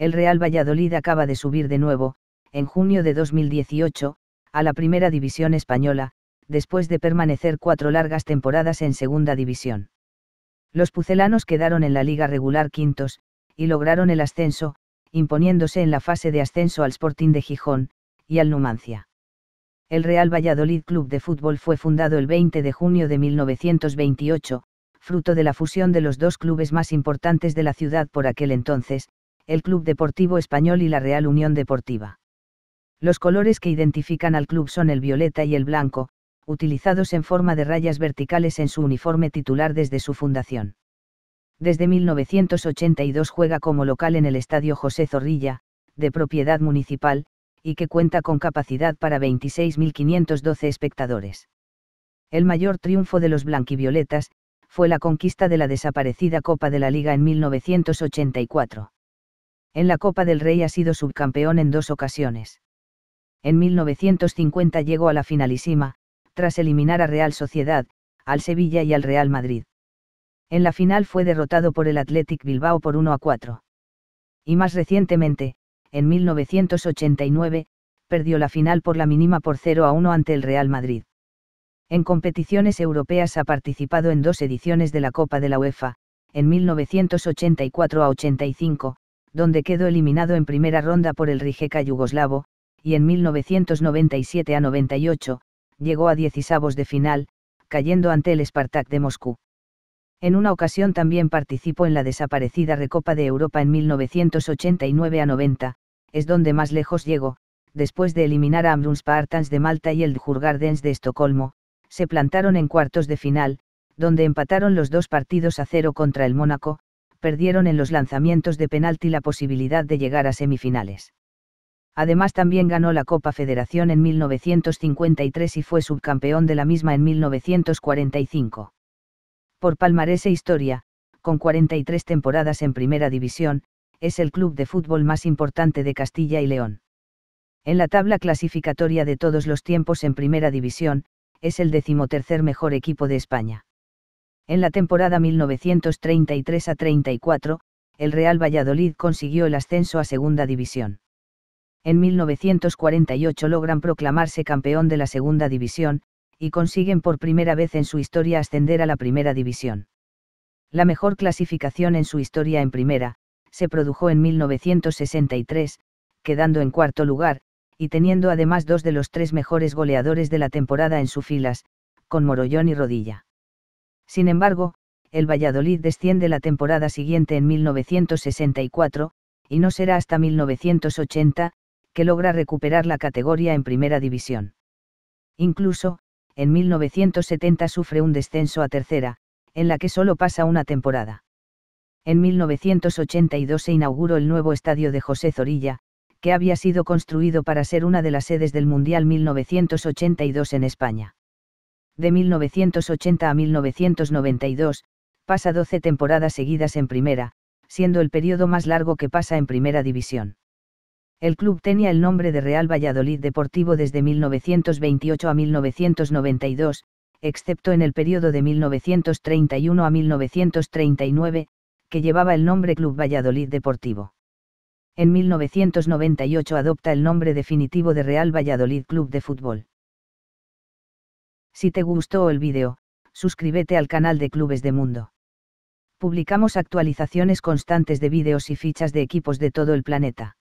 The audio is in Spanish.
El Real Valladolid acaba de subir de nuevo, en junio de 2018, a la Primera División Española, después de permanecer cuatro largas temporadas en Segunda División. Los pucelanos quedaron en la liga regular quintos, y lograron el ascenso, imponiéndose en la fase de ascenso al Sporting de Gijón, y al Numancia. El Real Valladolid Club de Fútbol fue fundado el 20 de junio de 1928, fruto de la fusión de los dos clubes más importantes de la ciudad por aquel entonces, el Club Deportivo Español y la Real Unión Deportiva. Los colores que identifican al club son el violeta y el blanco, utilizados en forma de rayas verticales en su uniforme titular desde su fundación. Desde 1982 juega como local en el Estadio José Zorrilla, de propiedad municipal, y que cuenta con capacidad para 26.512 espectadores. El mayor triunfo de los blanquivioletas, fue la conquista de la desaparecida Copa de la Liga en 1984. En la Copa del Rey ha sido subcampeón en dos ocasiones. En 1950 llegó a la finalísima, tras eliminar a Real Sociedad, al Sevilla y al Real Madrid. En la final fue derrotado por el Athletic Bilbao por 1 a 4. Y más recientemente, en 1989, perdió la final por la mínima por 0 a 1 ante el Real Madrid. En competiciones europeas ha participado en dos ediciones de la Copa de la UEFA, en 1984 a 85, donde quedó eliminado en primera ronda por el Rijeka yugoslavo, y en 1997 a 98, llegó a diecisavos de final, cayendo ante el Spartak de Moscú. En una ocasión también participó en la desaparecida Recopa de Europa en 1989 a 90, es donde más lejos llegó, después de eliminar a Ambrun de Malta y el Djurgardens de Estocolmo, se plantaron en cuartos de final, donde empataron los dos partidos a cero contra el Mónaco, perdieron en los lanzamientos de penalti la posibilidad de llegar a semifinales. Además también ganó la Copa Federación en 1953 y fue subcampeón de la misma en 1945 por palmarés historia, con 43 temporadas en Primera División, es el club de fútbol más importante de Castilla y León. En la tabla clasificatoria de todos los tiempos en Primera División, es el decimotercer mejor equipo de España. En la temporada 1933 a 34, el Real Valladolid consiguió el ascenso a Segunda División. En 1948 logran proclamarse campeón de la Segunda División, y consiguen por primera vez en su historia ascender a la primera división. La mejor clasificación en su historia en primera, se produjo en 1963, quedando en cuarto lugar, y teniendo además dos de los tres mejores goleadores de la temporada en sus filas, con Morollón y Rodilla. Sin embargo, el Valladolid desciende la temporada siguiente en 1964, y no será hasta 1980, que logra recuperar la categoría en primera división. Incluso, en 1970 sufre un descenso a tercera, en la que solo pasa una temporada. En 1982 se inauguró el nuevo estadio de José Zorilla, que había sido construido para ser una de las sedes del Mundial 1982 en España. De 1980 a 1992, pasa 12 temporadas seguidas en primera, siendo el periodo más largo que pasa en primera división. El club tenía el nombre de Real Valladolid Deportivo desde 1928 a 1992, excepto en el periodo de 1931 a 1939, que llevaba el nombre Club Valladolid Deportivo. En 1998 adopta el nombre definitivo de Real Valladolid Club de Fútbol. Si te gustó el vídeo, suscríbete al canal de Clubes de Mundo. Publicamos actualizaciones constantes de vídeos y fichas de equipos de todo el planeta.